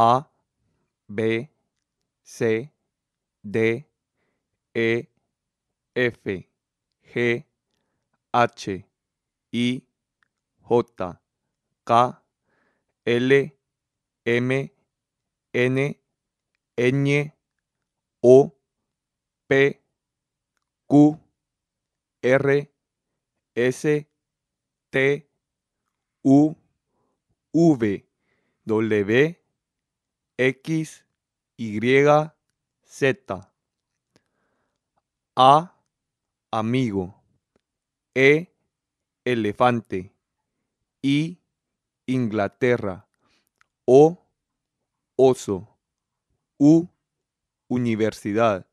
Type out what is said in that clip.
A, B, C, D, E, F, G, H, I, J, K, L, M, N, Ñ, O, P, Q, R, S, T, U, V, W, X, Y, Z. A, amigo. E, elefante. I, Inglaterra. O, oso. U, universidad.